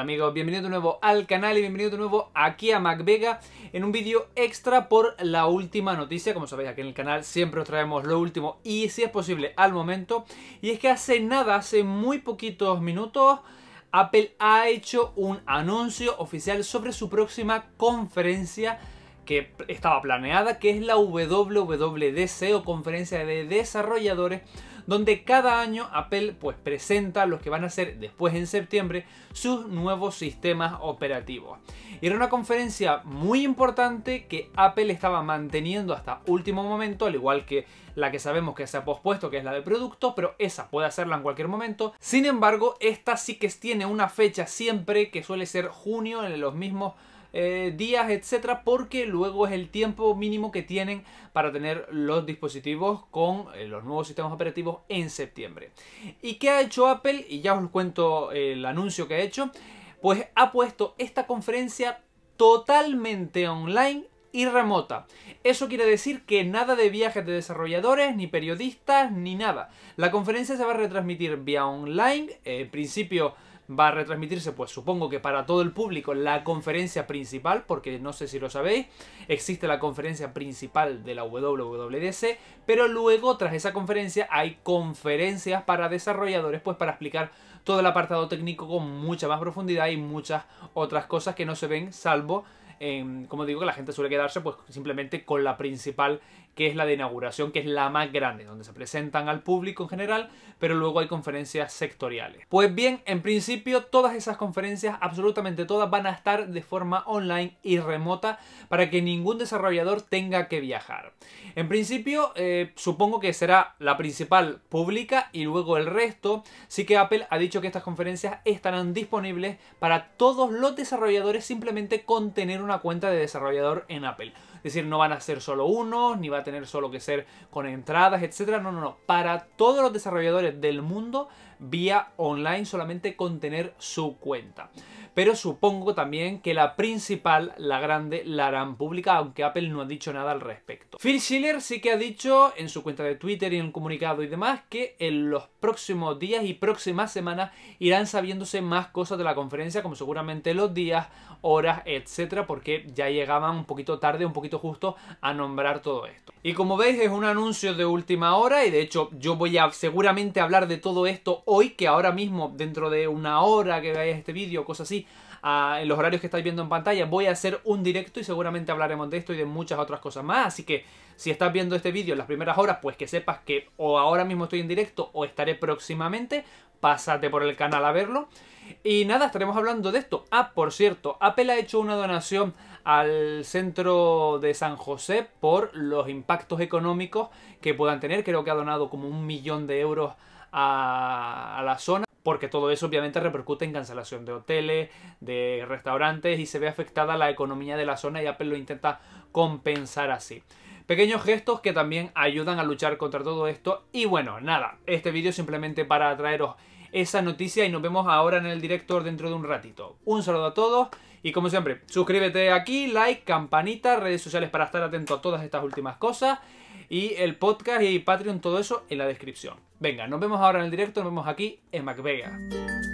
amigos, bienvenido de nuevo al canal y bienvenido de nuevo aquí a MacVega en un vídeo extra por la última noticia. Como sabéis aquí en el canal siempre os traemos lo último y si es posible al momento. Y es que hace nada, hace muy poquitos minutos, Apple ha hecho un anuncio oficial sobre su próxima conferencia que estaba planeada, que es la WWDC o Conferencia de Desarrolladores, donde cada año Apple pues presenta los que van a ser después en septiembre sus nuevos sistemas operativos. Y era una conferencia muy importante que Apple estaba manteniendo hasta último momento, al igual que la que sabemos que se ha pospuesto, que es la de productos, pero esa puede hacerla en cualquier momento. Sin embargo, esta sí que tiene una fecha siempre que suele ser junio en los mismos eh, días, etcétera, porque luego es el tiempo mínimo que tienen para tener los dispositivos con eh, los nuevos sistemas operativos en septiembre. ¿Y qué ha hecho Apple? Y ya os cuento eh, el anuncio que ha hecho. Pues ha puesto esta conferencia totalmente online y remota. Eso quiere decir que nada de viajes de desarrolladores, ni periodistas, ni nada. La conferencia se va a retransmitir vía online, en principio va a retransmitirse, pues supongo que para todo el público, la conferencia principal, porque no sé si lo sabéis, existe la conferencia principal de la WWDC, pero luego tras esa conferencia hay conferencias para desarrolladores, pues para explicar todo el apartado técnico con mucha más profundidad y muchas otras cosas que no se ven, salvo como digo, que la gente suele quedarse pues simplemente con la principal, que es la de inauguración, que es la más grande, donde se presentan al público en general, pero luego hay conferencias sectoriales. Pues bien, en principio todas esas conferencias, absolutamente todas, van a estar de forma online y remota para que ningún desarrollador tenga que viajar. En principio, eh, supongo que será la principal pública y luego el resto. Sí que Apple ha dicho que estas conferencias estarán disponibles para todos los desarrolladores simplemente con tener una una cuenta de desarrollador en Apple. Es decir, no van a ser solo uno, ni va a tener solo que ser con entradas, etcétera. No, no, no. Para todos los desarrolladores del mundo, vía online, solamente con tener su cuenta pero supongo también que la principal, la grande, la harán pública, aunque Apple no ha dicho nada al respecto. Phil Schiller sí que ha dicho en su cuenta de Twitter y en un comunicado y demás que en los próximos días y próximas semanas irán sabiéndose más cosas de la conferencia, como seguramente los días, horas, etcétera, porque ya llegaban un poquito tarde, un poquito justo a nombrar todo esto. Y como veis es un anuncio de última hora y de hecho yo voy a seguramente hablar de todo esto hoy, que ahora mismo dentro de una hora que veáis este vídeo, cosas así, en los horarios que estáis viendo en pantalla, voy a hacer un directo y seguramente hablaremos de esto y de muchas otras cosas más. Así que si estás viendo este vídeo en las primeras horas, pues que sepas que o ahora mismo estoy en directo o estaré próximamente. Pásate por el canal a verlo. Y nada, estaremos hablando de esto. Ah, por cierto, Apple ha hecho una donación al centro de San José por los impactos económicos que puedan tener. Creo que ha donado como un millón de euros a la zona porque todo eso obviamente repercute en cancelación de hoteles, de restaurantes y se ve afectada la economía de la zona y Apple lo intenta compensar así. Pequeños gestos que también ayudan a luchar contra todo esto. Y bueno, nada, este vídeo simplemente para traeros esa noticia y nos vemos ahora en el director dentro de un ratito. Un saludo a todos y como siempre, suscríbete aquí, like, campanita, redes sociales para estar atento a todas estas últimas cosas y el podcast y Patreon, todo eso en la descripción. Venga, nos vemos ahora en el directo, nos vemos aquí en MacVega.